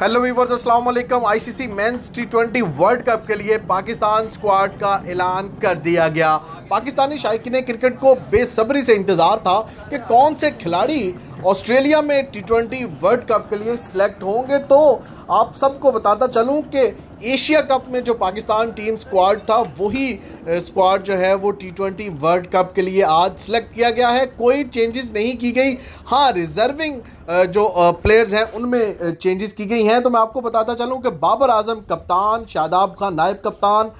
hello viewers अस्सलाम वालेकुम ICC men's T twenty world cup के लिए पाकिस्तान स्क्वाड का ऐलान कर दिया गया पाकिस्तानी शायक क्रिकेट को बेसब्री से इंतज़ार था कि कौन से खिलाड़ी ऑस्ट्रेलिया में टी ट्वेंटी वर्ल्ड कप के लिए सिलेक्ट होंगे तो आप सबको बताता चलूं कि एशिया कप में जो पाकिस्तान टीम स्क्वाड था वही स्क्वाड जो है वो टी ट्वेंटी वर्ल्ड कप के लिए आज सेलेक्ट किया गया है कोई चेंजेस नहीं की गई हाँ रिजर्विंग जो प्लेयर्स हैं उनमें चेंजेस की गई हैं तो मैं आपको बताता चलूँ कि बाबर आजम कप्तान शादाब खान नायब कप्तान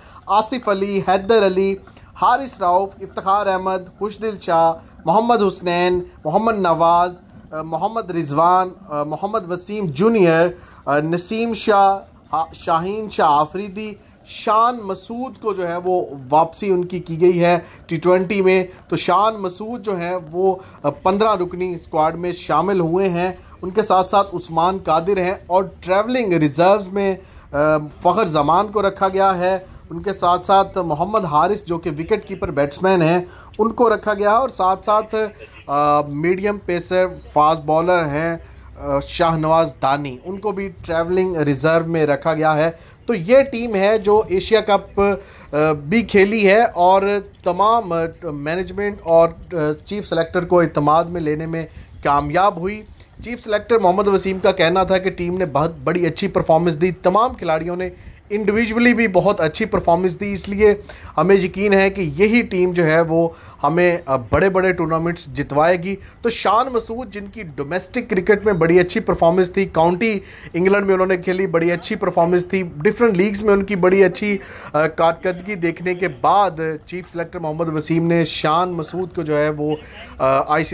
आसिफ अली हैदर अली हारिस राउफ इफ्तार अहमद खुशदिल शाह मोहम्मद हुसनैन मोहम्मद नवाज़ मोहम्मद रिजवान मोहम्मद वसीम जूनियर नसीम शाह शाहीन शाह आफरीदी शान मसूद को जो है वो वापसी उनकी की गई है टी ट्वेंटी में तो शान मसूद जो है वो पंद्रह रुकनी स्क्वाड में शामिल हुए हैं उनके साथ साथ उस्मान कादिर हैं और ट्रैवलिंग रिजर्व्स में फ़खर जमान को रखा गया है उनके साथ साथ मोहम्मद हारिस जो कि विकेट कीपर बैट्समैन हैं उनको रखा गया है और साथ साथ मीडियम पेसर फास्ट बॉलर हैं शाहनवाज दानी उनको भी ट्रैवलिंग रिज़र्व में रखा गया है तो ये टीम है जो एशिया कप भी खेली है और तमाम मैनेजमेंट और चीफ सेलेक्टर को इतमाद में लेने में कामयाब हुई चीफ सेलेक्टर मोहम्मद वसीम का कहना था कि टीम ने बहुत बड़ी अच्छी परफॉर्मेंस दी तमाम खिलाड़ियों ने इंडिविजुअली भी बहुत अच्छी परफॉर्मेंस दी इसलिए हमें यकीन है कि यही टीम जो है वो हमें बड़े बड़े टूर्नामेंट्स जितवाएगी तो शान मसूद जिनकी डोमेस्टिक क्रिकेट में बड़ी अच्छी परफॉर्मेंस थी काउंटी इंग्लैंड में उन्होंने खेली बड़ी अच्छी परफॉर्मेंस थी डिफरेंट लीग्स में उनकी बड़ी अच्छी कारकर्दगी देखने के बाद चीफ सेलेक्टर मोहम्मद वसीम ने शान मसूद को जो है वो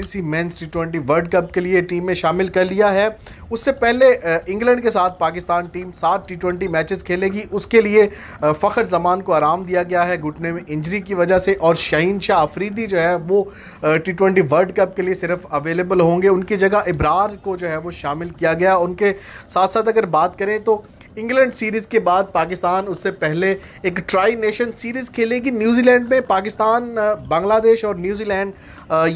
C men's T twenty world cup के लिए टीम में शामिल कर लिया है उससे पहले इंग्लैंड के साथ पाकिस्तान टीम सात टी ट्वेंटी मैचेस खेलेगी होगी उसके लिए फ़खर जमान को आराम दिया गया है घुटने में इंजरी की वजह से और शहीन शाह आफरीदी जो है वो टी ट्वेंटी वर्ल्ड कप के लिए सिर्फ अवेलेबल होंगे उनकी जगह इब्रार को जो है वो शामिल किया गया उनके साथ साथ अगर बात करें तो इंग्लैंड सीरीज़ के बाद पाकिस्तान उससे पहले एक ट्राई नेशन सीरीज़ खेलेगी न्यूजीलैंड में पाकिस्तान बांग्लादेश और न्यूजीलैंड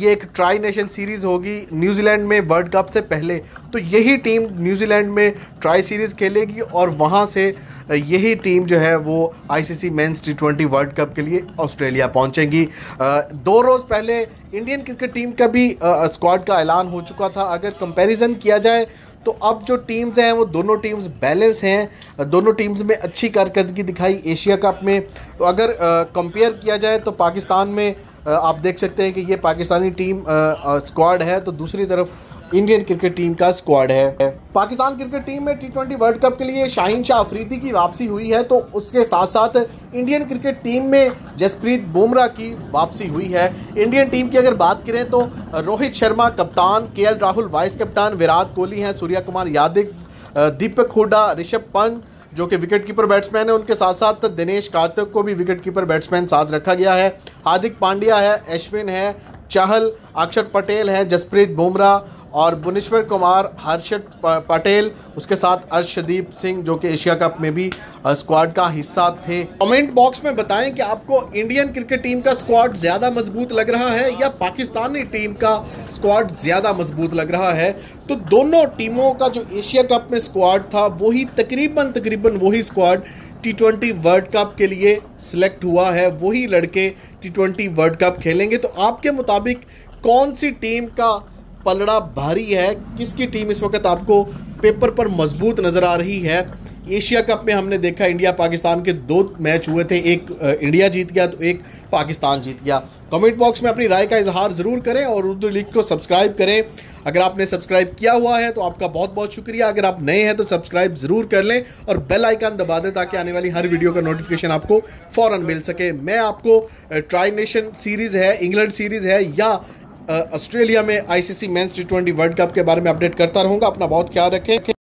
ये एक ट्राई नेशन सीरीज़ होगी न्यूजीलैंड में वर्ल्ड कप से पहले तो यही टीम न्यूजीलैंड में ट्राई सीरीज़ खेलेगी और वहाँ से यही टीम जो है वो ICC men's T twenty world cup के लिए ऑस्ट्रेलिया पहुंचेगी दो रोज़ पहले इंडियन क्रिकेट टीम का भी स्क्वाड का ऐलान हो चुका था अगर कंपैरिजन किया जाए तो अब जो टीम्स हैं वो दोनों टीम्स बैलेंस हैं दोनों टीम्स में अच्छी कारकर्दगी दिखाई एशिया कप में तो अगर कंपेयर किया जाए तो पाकिस्तान में आ, आप देख सकते हैं कि ये पाकिस्तानी टीम स्क्वाड है तो दूसरी तरफ इंडियन क्रिकेट टीम का स्क्वाड है पाकिस्तान क्रिकेट टीम में टी वर्ल्ड कप के लिए शाहीन शाह अफरीदी की वापसी हुई है तो उसके साथ साथ इंडियन क्रिकेट टीम में जसप्रीत बुमराह की वापसी हुई है इंडियन टीम की अगर बात करें तो रोहित शर्मा कप्तान के राहुल वाइस कप्तान विराट कोहली हैं सूर्या कुमार यादव दीपक हुडा ऋषभ पंत जो कि विकेट कीपर बैट्समैन है उनके साथ साथ दिनेश कार्तिक को भी विकेट कीपर बैट्समैन साथ रखा गया है हार्दिक पांड्या है अश्विन है चहल अक्षर पटेल है जसप्रीत बुमराह और भुवनेश्वर कुमार हर्षद पटेल उसके साथ अर्शदीप सिंह जो कि एशिया कप में भी स्क्वाड का हिस्सा थे कमेंट बॉक्स में बताएं कि आपको इंडियन क्रिकेट टीम का स्क्वाड ज़्यादा मजबूत लग रहा है या पाकिस्तानी टीम का स्क्वाड ज़्यादा मजबूत लग रहा है तो दोनों टीमों का जो एशिया कप में स्क्वाड था वही तकरीबन तकरीबन वही squad T twenty world cup के लिए सिलेक्ट हुआ है वही लड़के टी ट्वेंटी वर्ल्ड कप खेलेंगे तो आपके मुताबिक कौन सी टीम का पलड़ा भारी है किसकी टीम इस वक्त आपको पेपर पर मजबूत नज़र आ रही है एशिया कप में हमने देखा इंडिया पाकिस्तान के दो मैच हुए थे एक इंडिया जीत गया तो एक पाकिस्तान जीत गया कमेंट बॉक्स में अपनी राय का इजहार ज़रूर करें और उर्दू लीग को सब्सक्राइब करें अगर आपने सब्सक्राइब किया हुआ है तो आपका बहुत बहुत शुक्रिया अगर आप नए हैं तो सब्सक्राइब ज़रूर कर लें और बेल आइकन दबा दें ताकि आने वाली हर वीडियो का नोटिफिकेशन आपको फ़ौर मिल सके मैं आपको ट्राई नेशन सीरीज़ है इंग्लैंड सीरीज़ है या ऑस्ट्रेलिया में ICC men's T twenty world cup के बारे में अपडेट करता रहूंगा अपना बहुत ख्याल रखें